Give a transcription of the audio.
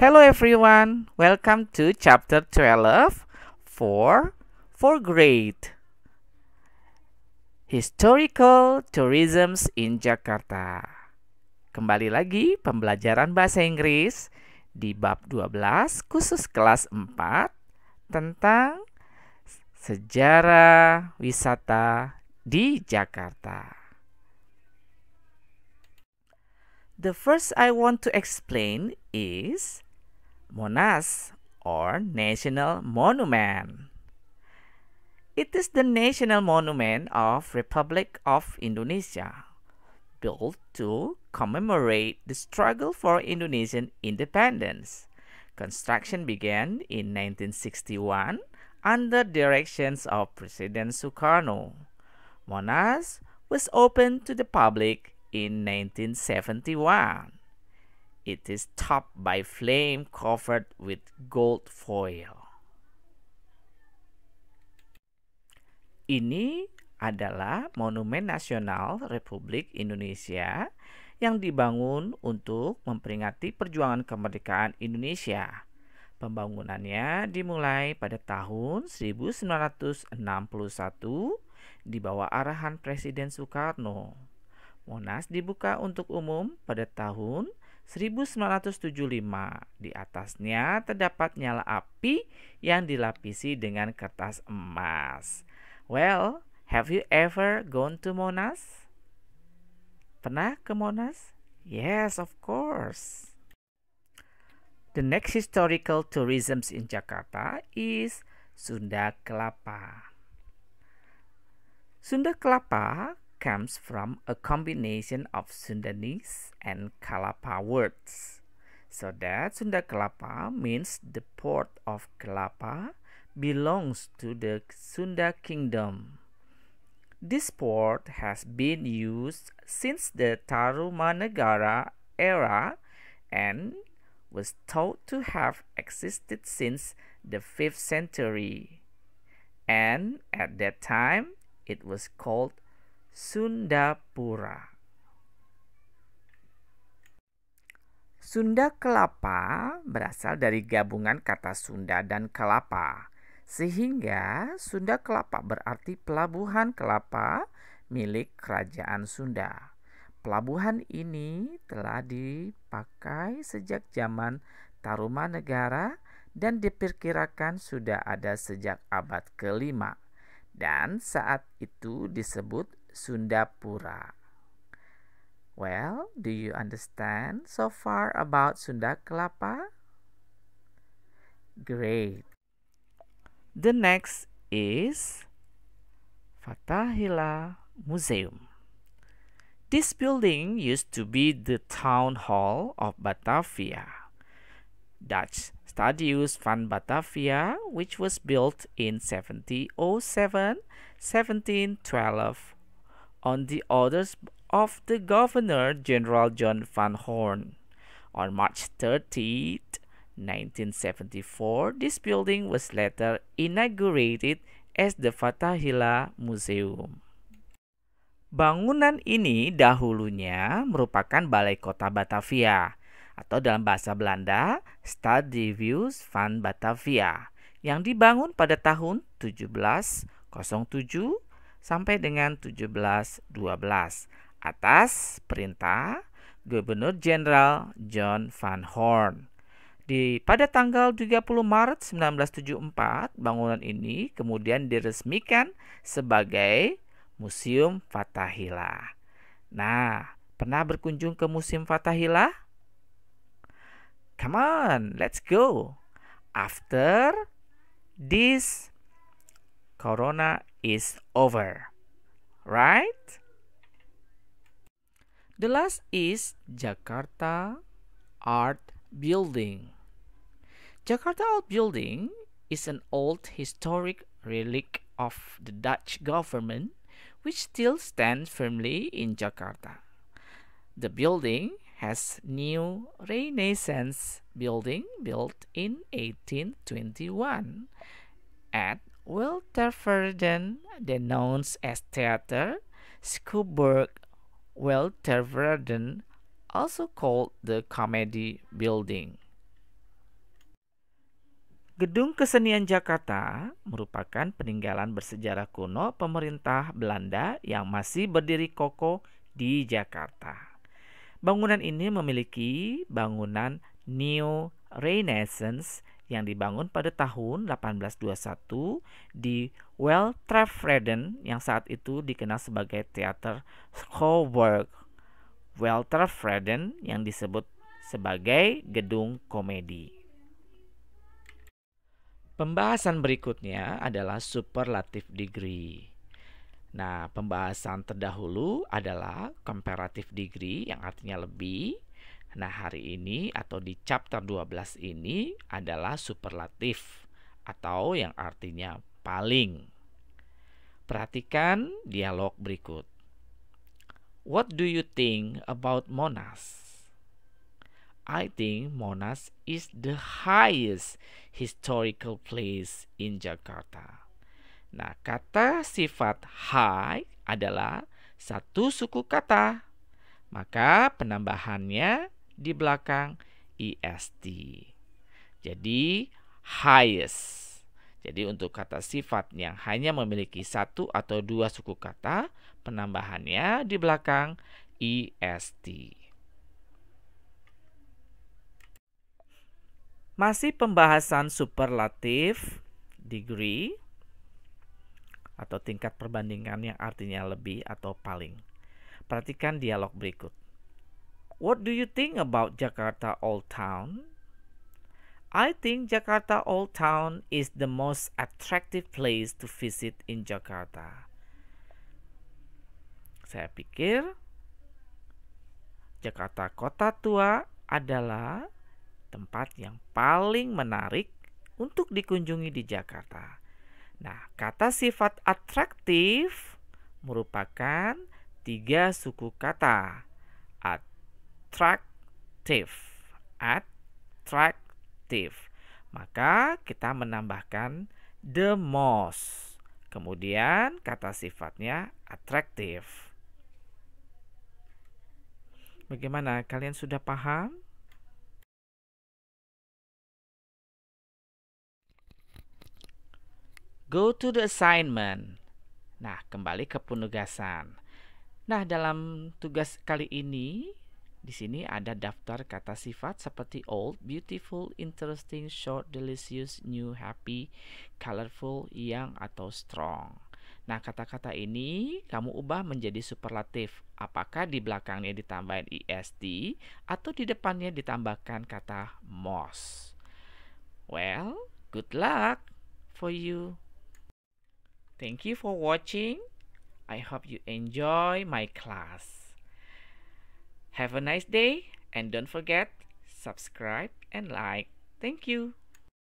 Hello everyone, welcome to chapter 12 for for grade. Historical Tourism in Jakarta. Kembali lagi pembelajaran bahasa Inggris di bab 12 khusus kelas 4 tentang sejarah wisata di Jakarta. The first I want to explain is Monas or National Monument. It is the national monument of Republic of Indonesia, built to commemorate the struggle for Indonesian independence. Construction began in 1961 under directions of President Sukarno. Monas was opened to the public in 1971. It is topped by flame covered with gold foil. Ini adalah Monumen Nasional Republik Indonesia yang dibangun untuk memperingati perjuangan kemerdekaan Indonesia. Pembangunannya dimulai pada tahun 1961 di bawah arahan Presiden Soekarno. Monas dibuka untuk umum pada tahun 1975. Di atasnya terdapat nyala api yang dilapisi dengan kertas emas. Well, have you ever gone to Monas? Pernah ke Monas? Yes, of course. The next historical tourism in Jakarta is Sunda Kelapa. Sunda Kelapa comes from a combination of Sundanese and Kalapa words. So that Sunda Kelapa means the port of Kelapa belongs to the Sunda kingdom. This port has been used since the Tarumanagara era and was thought to have existed since the 5th century. And at that time, it was called Sundapura. Sunda kelapa berasal dari gabungan kata Sunda dan kelapa, sehingga Sunda kelapa berarti pelabuhan kelapa milik kerajaan Sunda. Pelabuhan ini telah dipakai sejak zaman Tarumanegara dan diperkirakan sudah ada sejak abad kelima dan saat itu disebut Sundapura. Well, do you understand so far about Sunda Kelapa? Great. The next is Fatahila Museum. This building used to be the town hall of Batavia. Dutch Stadius van Batavia, which was built in 1707, 1712, on the orders of the Governor General John Van Horn. On March 30, 1974, this building was later inaugurated as the Fatahila Museum. Bangunan ini dahulunya merupakan Balai Kota Batavia atau dalam bahasa Belanda Stadivius van Batavia yang dibangun pada tahun 1707 sampai dengan 1712 atas perintah Gubernur Jenderal John Van Horn. Di, pada tanggal 30 Maret 1974, bangunan ini kemudian diresmikan sebagai Museum Fatahillah. Nah, pernah berkunjung ke Museum Fatahillah? Come on, let's go. After this corona is over. Right? The last is Jakarta Art Building. Jakarta Art Building is an old historic relic of the Dutch government which still stands firmly in Jakarta. The building has new Renaissance building built in 1821 at Wilterverden, known as Theater, Schoolberg Wilterverden, also called the Comedy Building. Gedung Kesenian Jakarta merupakan peninggalan bersejarah kuno pemerintah Belanda yang masih berdiri kokoh di Jakarta. Bangunan ini memiliki bangunan Neo Renaissance yang dibangun pada tahun 1821 di Weltrefreden yang saat itu dikenal sebagai Teater Well Weltrefreden yang disebut sebagai gedung komedi. Pembahasan berikutnya adalah superlatif degree. Nah, pembahasan terdahulu adalah comparative degree yang artinya lebih Nah, hari ini atau di chapter 12 ini adalah superlatif atau yang artinya paling. Perhatikan dialog berikut. What do you think about Monas? I think Monas is the highest historical place in Jakarta. Nah, kata sifat high adalah satu suku kata. Maka penambahannya di belakang ist. E Jadi highest. Jadi untuk kata sifat yang hanya memiliki satu atau dua suku kata, penambahannya di belakang ist. E Masih pembahasan superlatif degree atau tingkat perbandingan yang artinya lebih atau paling. Perhatikan dialog berikut. What do you think about Jakarta Old Town? I think Jakarta Old Town is the most attractive place to visit in Jakarta. Saya pikir Jakarta Kota Tua adalah tempat yang paling menarik untuk dikunjungi di Jakarta. Nah, kata sifat atraktif merupakan tiga suku kata. At attractive. Attractive. Maka kita menambahkan the most. Kemudian kata sifatnya attractive. Bagaimana? Kalian sudah paham? Go to the assignment. Nah, kembali ke penugasan. Nah, dalam tugas kali ini di sini ada daftar kata sifat seperti old, beautiful, interesting, short, delicious, new, happy, colorful, young, atau strong. Nah, kata-kata ini kamu ubah menjadi superlatif. Apakah di belakangnya ditambahin -est atau di depannya ditambahkan kata most. Well, good luck for you. Thank you for watching. I hope you enjoy my class. Have a nice day and don't forget subscribe and like. Thank you.